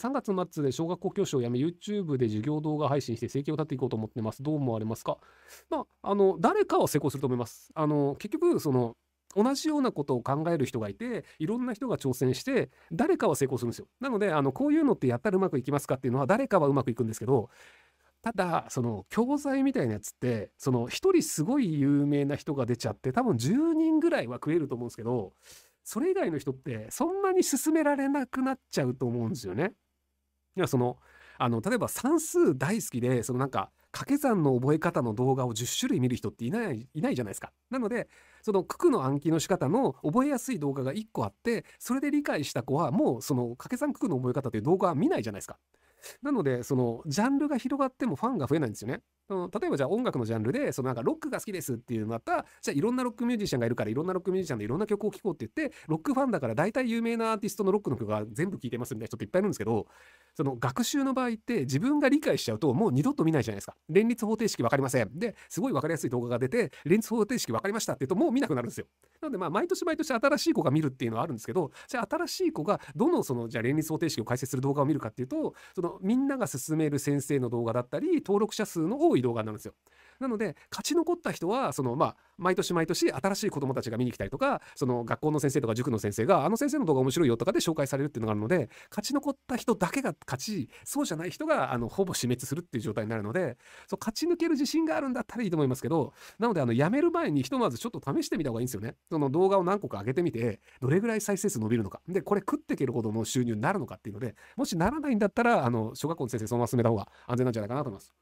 3月末で小学校教師を辞め、YouTube で授業動画配信して生計を立っていこうと思ってます。どう思われますかまあ、あの、誰かは成功すると思います。あの、結局、その、同じようなことを考える人がいて、いろんな人が挑戦して、誰かは成功するんですよ。なので、あの、こういうのってやったらうまくいきますかっていうのは、誰かはうまくいくんですけど、ただ、その、教材みたいなやつって、その、一人すごい有名な人が出ちゃって、多分10人ぐらいは食えると思うんですけど、それ以外の人って、そんなに進められなくなっちゃうと思うんですよね。いやそのあの例えば算数大好きでそのなんか掛け算の覚え方の動画を10種類見る人っていないいないじゃないですか。なのでその九九の暗記の仕方の覚えやすい動画が1個あってそれで理解した子はもうその掛け算九九の覚え方っていう動画は見ないじゃないですか。なのでそのジャンルが広がってもファンが増えないんですよね。例えばじゃあ音楽のジャンルでそのなんかロックが好きですっていうのだったらじゃあいろんなロックミュージシャンがいるからいろんなロックミュージシャンでいろんな曲を聴こうって言ってロックファンだから大体有名なアーティストのロックの曲は全部聴いてますみたいな人っていっぱいいるんですけどその学習の場合って自分が理解しちゃうともう二度と見ないじゃないですか。連立方程式分かりません。で、すごい分かりやすい動画が出て、連立方程式分かりましたって言うともう見なくなるんですよ。なのでまあ毎年毎年新しい子が見るっていうのはあるんですけど、じゃあ新しい子がどのそのじゃあ連立方程式を解説する動画を見るかっていうと、そのみんなが勧める先生の動画だったり、登録者数の多い動画になるんですよ。なので勝ち残った人はそのまあ毎年毎年新しい子どもたちが見に来たりとかその学校の先生とか塾の先生があの先生の動画面白いよとかで紹介されるっていうのがあるので勝ち残った人だけが勝ちそうじゃない人があのほぼ死滅するっていう状態になるのでそう勝ち抜ける自信があるんだったらいいと思いますけどなのであのやめる前にひとまずちょっと試してみた方がいいんですよね。その動画を何個か上げてみてどれぐらい再生数伸びるのかでこれ食っていけるほどの収入になるのかっていうのでもしならないんだったらあの小学校の先生そのまま進めた方が安全なんじゃないかなと思います。